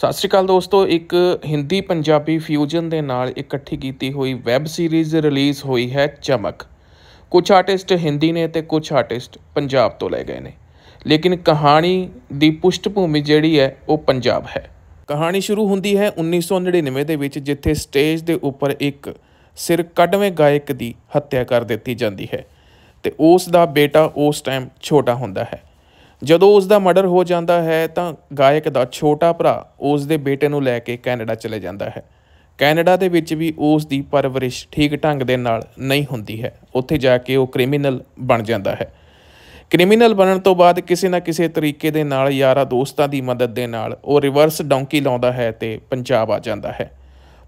ਸਤਿ ਸ਼੍ਰੀ ਅਕਾਲ ਦੋਸਤੋ ਇੱਕ ਹਿੰਦੀ ਪੰਜਾਬੀ ਫਿਊਜ਼ਨ ਦੇ ਨਾਲ ਇਕੱਠੀ ਕੀਤੀ ਹੋਈ ਵੈਬ ਸੀਰੀਜ਼ ਰਿਲੀਜ਼ ਹੋਈ ਹੈ ਚਮਕ ਕੁਝ ਆਰਟਿਸਟ ਹਿੰਦੀ ਨੇ ਤੇ ਕੁਝ ਆਰਟਿਸਟ ਪੰਜਾਬ ਤੋਂ ਲੈ ਗਏ ਨੇ ਲੇਕਿਨ ਕਹਾਣੀ ਦੀ ਭੂਮੀ ਜਿਹੜੀ ਹੈ ਉਹ ਪੰਜਾਬ ਹੈ ਕਹਾਣੀ ਸ਼ੁਰੂ ਹੁੰਦੀ ਹੈ 1999 ਦੇ ਵਿੱਚ ਜਿੱਥੇ ਸਟੇਜ ਦੇ ਉੱਪਰ ਇੱਕ ਸਿਰ ਕੱਢਵੇਂ ਗਾਇਕ ਦੀ ਹੱਤਿਆ ਕਰ ਦਿੱਤੀ ਜਾਂਦੀ ਹੈ ਤੇ ਉਸ ਦਾ ਬੇਟਾ ਉਸ ਟਾਈਮ ਛੋਟਾ ਹੁੰਦਾ ਹੈ ਜਦੋਂ ਉਸ ਦਾ ਮਰਡਰ ਹੋ ਜਾਂਦਾ ਹੈ ਤਾਂ ਗਾਇਕ ਦਾ ਛੋਟਾ ਭਰਾ ਉਸ ਦੇ ਬੇਟੇ ਨੂੰ ਲੈ ਕੇ ਕੈਨੇਡਾ ਚਲੇ ਜਾਂਦਾ ਹੈ ਕੈਨੇਡਾ ਦੇ ਵਿੱਚ ਵੀ ਉਸ ਦੀ ਪਰਵਰਿਸ਼ ਠੀਕ ਢੰਗ ਦੇ ਨਾਲ ਨਹੀਂ ਹੁੰਦੀ ਹੈ ਉੱਥੇ ਜਾ ਕੇ ਉਹ ਕ੍ਰਿਮੀਨਲ ਬਣ ਜਾਂਦਾ ਹੈ ਕ੍ਰਿਮੀਨਲ ਬਣਨ ਤੋਂ ਬਾਅਦ ਕਿਸੇ ਨਾ ਕਿਸੇ ਤਰੀਕੇ ਦੇ ਨਾਲ ਯਾਰਾ ਦੋਸਤਾਂ ਦੀ ਮਦਦ ਦੇ ਨਾਲ ਉਹ ਰਿਵਰਸ ਡੌਂਕੀ ਲਾਉਂਦਾ ਹੈ ਤੇ ਪੰਜਾਬ ਆ ਜਾਂਦਾ ਹੈ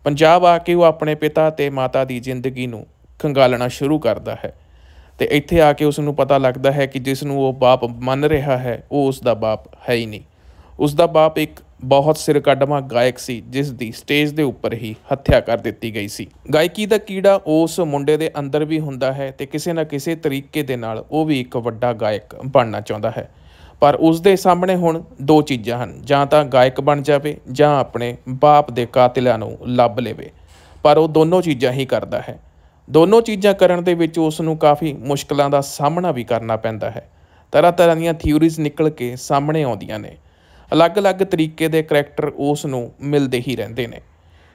ਪੰਜਾਬ ਆ ਕੇ ਉਹ ਆਪਣੇ ਪਿਤਾ ਤੇ ਮਾਤਾ ਦੀ ਜ਼ਿੰਦਗੀ ਨੂੰ ਖੰਗਾਲਣਾ ਸ਼ੁਰੂ ਕਰਦਾ ਹੈ ਤੇ ਇੱਥੇ ਆ ਕੇ ਉਸ ਨੂੰ ਪਤਾ ਲੱਗਦਾ ਹੈ ਕਿ ਜਿਸ ਨੂੰ ਉਹ ਬਾਪ ਮੰਨ ਰਿਹਾ ਹੈ ਉਹ ਉਸ ਦਾ ਬਾਪ ਹੈ ਹੀ ਨਹੀਂ ਉਸ ਦਾ ਬਾਪ ਇੱਕ ਬਹੁਤ ਕੱਢਵਾ ਗਾਇਕ ਸੀ ਜਿਸ ਦੀ ਸਟੇਜ ਦੇ ਉੱਪਰ ਹੀ ਹੱਤਿਆ ਕਰ ਦਿੱਤੀ ਗਈ ਸੀ ਗਾਇਕੀ ਦਾ ਕੀੜਾ ਉਸ ਮੁੰਡੇ ਦੇ ਅੰਦਰ ਵੀ ਹੁੰਦਾ ਹੈ ਤੇ ਕਿਸੇ ਨਾ ਕਿਸੇ ਤਰੀਕੇ ਦੇ ਨਾਲ ਉਹ ਵੀ ਇੱਕ ਵੱਡਾ ਗਾਇਕ ਬਣਨਾ ਚਾਹੁੰਦਾ ਹੈ ਪਰ ਉਸ ਦੇ ਸਾਹਮਣੇ ਹੁਣ ਦੋ ਚੀਜ਼ਾਂ ਹਨ ਜਾਂ ਤਾਂ ਗਾਇਕ ਬਣ ਜਾਵੇ ਜਾਂ ਆਪਣੇ ਬਾਪ ਦੇ ਕਾਤਿਲਾਂ ਨੂੰ ਲੱਭ ਲਵੇ ਪਰ ਉਹ ਦੋਨੋਂ ਚੀਜ਼ਾਂ ਹੀ ਕਰਦਾ ਹੈ ਦੋਨੋਂ ਚੀਜ਼ਾਂ ਕਰਨ ਦੇ ਵਿੱਚ ਉਸ ਨੂੰ ਕਾਫੀ ਮੁਸ਼ਕਲਾਂ ਦਾ ਸਾਹਮਣਾ ਵੀ ਕਰਨਾ ਪੈਂਦਾ ਹੈ ਤਰ੍ਹਾਂ ਤਰ੍ਹਾਂ ਦੀਆਂ ਥਿਊਰੀਜ਼ ਨਿਕਲ ਕੇ ਸਾਹਮਣੇ ਆਉਂਦੀਆਂ ਨੇ ਅਲੱਗ-ਅਲੱਗ ਤਰੀਕੇ ਦੇ ਕੈਰੈਕਟਰ ਉਸ ਨੂੰ ਮਿਲਦੇ ਹੀ ਰਹਿੰਦੇ ਨੇ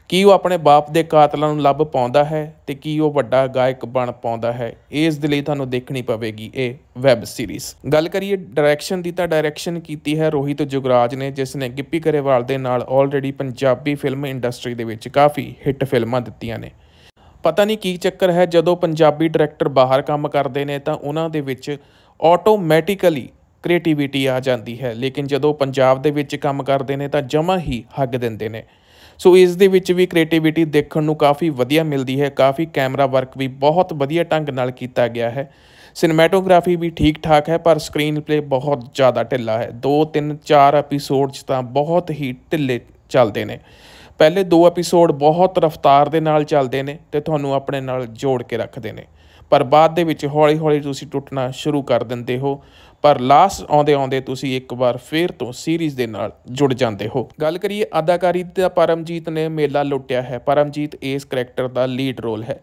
ਕੀ ਉਹ ਆਪਣੇ ਬਾਪ ਦੇ ਕਾਤਲਾਂ ਨੂੰ ਲੱਭ ਪਾਉਂਦਾ ਹੈ ਤੇ ਕੀ ਉਹ ਵੱਡਾ ਗਾਇਕ ਬਣ ਪਾਉਂਦਾ ਹੈ ਇਸ ਦੇ ਲਈ ਤੁਹਾਨੂੰ ਦੇਖਣੀ ਪਵੇਗੀ ਇਹ ਵੈਬ ਸੀਰੀਜ਼ ਗੱਲ ਕਰੀਏ ਡਾਇਰੈਕਸ਼ਨ ਦੀ ਤਾਂ ਡਾਇਰੈਕਸ਼ਨ ਕੀਤੀ ਹੈ ਰੋਹਿਤ ਜੁਗਰਾਜ ਨੇ ਜਿਸ ਨੇ ਗਿੱਪੀ ਕਰੇਵਾਲ ਦੇ ਨਾਲ ਆਲਰੇਡੀ ਪੰਜਾਬੀ ਫਿਲਮ ਇੰਡਸਟਰੀ ਦੇ ਵਿੱਚ ਕਾਫੀ ਹਿੱਟ ਫਿਲਮਾਂ ਦਿੱਤੀਆਂ ਨੇ ਪਤਾ ਨਹੀਂ ਕੀ ਚੱਕਰ ਹੈ ਜਦੋਂ ਪੰਜਾਬੀ ਡਾਇਰੈਕਟਰ ਬਾਹਰ ਕੰਮ ਕਰਦੇ ਨੇ ਤਾਂ ਉਹਨਾਂ ਦੇ ਵਿੱਚ ਆਟੋਮੈਟਿਕਲੀ ਕ੍ਰੀਏਟੀਵਿਟੀ ਆ ਜਾਂਦੀ ਹੈ ਲੇਕਿਨ ਜਦੋਂ ਪੰਜਾਬ ਦੇ ਵਿੱਚ ਕੰਮ ਕਰਦੇ ਨੇ ਤਾਂ ਜਮਾ ਹੀ ਹੱਗ ਦਿੰਦੇ ਨੇ ਸੋ ਇਸ ਦੇ ਵਿੱਚ ਵੀ ਕ੍ਰੀਏਟੀਵਿਟੀ ਦੇਖਣ ਨੂੰ ਕਾਫੀ ਵਧੀਆ ਮਿਲਦੀ ਹੈ ਕਾਫੀ ਕੈਮਰਾ ਵਰਕ ਵੀ ਬਹੁਤ ਵਧੀਆ ਢੰਗ ਨਾਲ ਕੀਤਾ ਗਿਆ ਹੈ ਸਿਨੇਮੈਟੋਗ੍ਰਾਫੀ ਵੀ ਠੀਕ ਠਾਕ ਹੈ ਪਰ ਸਕਰੀਨ ਪਲੇ ਬਹੁਤ ਜ਼ਿਆਦਾ ਢਿੱਲਾ ਹੈ 2 3 4 ਐਪੀਸੋਡਸ ਤਾਂ ਬਹੁਤ ਹੀ ਢਿੱਲੇ ਚੱਲਦੇ ਨੇ ਪਹਿਲੇ ਦੋ ਐਪੀਸੋਡ ਬਹੁਤ ਰਫ਼ਤਾਰ ਦੇ ਨਾਲ ਚੱਲਦੇ ਨੇ ਤੇ ਤੁਹਾਨੂੰ ਆਪਣੇ ਨਾਲ ਜੋੜ ਕੇ ਰੱਖਦੇ ਨੇ ਪਰ ਬਾਅਦ ਦੇ ਵਿੱਚ ਹੌਲੀ-ਹੌਲੀ ਤੁਸੀਂ ਟੁੱਟਣਾ ਸ਼ੁਰੂ ਕਰ ਦਿੰਦੇ ਹੋ ਪਰ ਲਾਸਟ ਆਉਂਦੇ ਆਉਂਦੇ ਤੁਸੀਂ ਇੱਕ ਵਾਰ ਫੇਰ ਤੋਂ ਸੀਰੀਜ਼ ਦੇ ਨਾਲ ਜੁੜ ਜਾਂਦੇ ਹੋ ਗੱਲ ਕਰੀਏ ਅਦਾਕਾਰੀ ਦਾ ਪਰਮਜੀਤ ਨੇ ਮੇਲਾ ਲੁੱਟਿਆ ਹੈ ਪਰਮਜੀਤ ਇਸ ਕੈਰੈਕਟਰ ਦਾ ਲੀਡ ਰੋਲ ਹੈ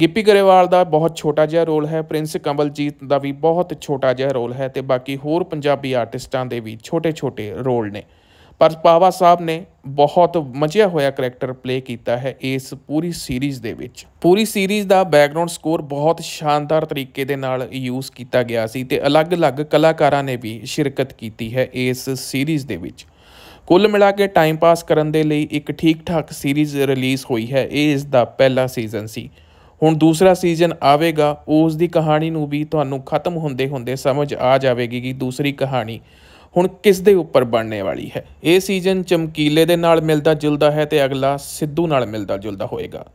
ਗਿੱਪੀ ਗਰੇਵਾਲ ਦਾ ਬਹੁਤ ਛੋਟਾ ਜਿਹਾ ਰੋਲ ਹੈ ਪ੍ਰਿੰਸ ਕਮਲਜੀਤ ਦਾ ਵੀ ਬਹੁਤ ਛੋਟਾ ਜਿਹਾ ਰੋਲ ਹੈ ਤੇ ਬਾਕੀ ਹੋਰ ਪੰਜਾਬੀ ਆਰਟਿਸਟਾਂ ਦੇ ਵੀ ਛੋਟੇ-ਛੋਟੇ ਰੋਲ ਨੇ ਪਰ ਪਾਵਾ ਸਾਹਿਬ ਨੇ ਬਹੁਤ ਮਜਿਆ ਹੋਇਆ ਕੈਰੈਕਟਰ ਪਲੇ ਕੀਤਾ ਹੈ ਇਸ ਪੂਰੀ ਸੀਰੀਜ਼ ਦੇ ਵਿੱਚ ਪੂਰੀ ਸੀਰੀਜ਼ ਦਾ ਬੈਕਗ੍ਰਾਉਂਡ ਸਕੋਰ ਬਹੁਤ ਸ਼ਾਨਦਾਰ ਤਰੀਕੇ ਦੇ ਨਾਲ ਯੂਜ਼ ਕੀਤਾ ਗਿਆ ਸੀ ਤੇ ਅਲੱਗ-ਅਲੱਗ ਕਲਾਕਾਰਾਂ ਨੇ ਵੀ ਸ਼ਿਰਕਤ ਕੀਤੀ ਹੈ ਇਸ ਸੀਰੀਜ਼ ਦੇ ਵਿੱਚ ਕੁੱਲ ਮਿਲਾ ਕੇ ਟਾਈਮ ਪਾਸ ਕਰਨ ਦੇ ਲਈ ਇੱਕ ਠੀਕ-ਠਾਕ ਸੀਰੀਜ਼ ਰਿਲੀਜ਼ ਹੋਈ ਹੈ ਇਹ ਇਸ ਦਾ ਪਹਿਲਾ ਸੀਜ਼ਨ ਸੀ ਹੁਣ ਦੂਸਰਾ ਸੀਜ਼ਨ ਆਵੇਗਾ ਉਸ ਦੀ ਕਹਾਣੀ ਨੂੰ ਵੀ ਤੁਹਾਨੂੰ ਖਤਮ ਹੁੰਦੇ ਹੁੰਦੇ ਸਮਝ ਆ ਜਾਵੇਗੀ ਕਿ ਦੂਸਰੀ ਕਹਾਣੀ ਹੁਣ ਕਿਸ ਦੇ ਉੱਪਰ ਬਣਨੇ ਵਾਲੀ ਹੈ ਇਹ ਸੀਜ਼ਨ ਚਮਕੀਲੇ ਦੇ ਨਾਲ ਮਿਲਦਾ ਜੁਲਦਾ ਹੈ ਤੇ ਅਗਲਾ ਸਿੱਧੂ ਨਾਲ ਮਿਲਦਾ ਜੁਲਦਾ ਹੋਏਗਾ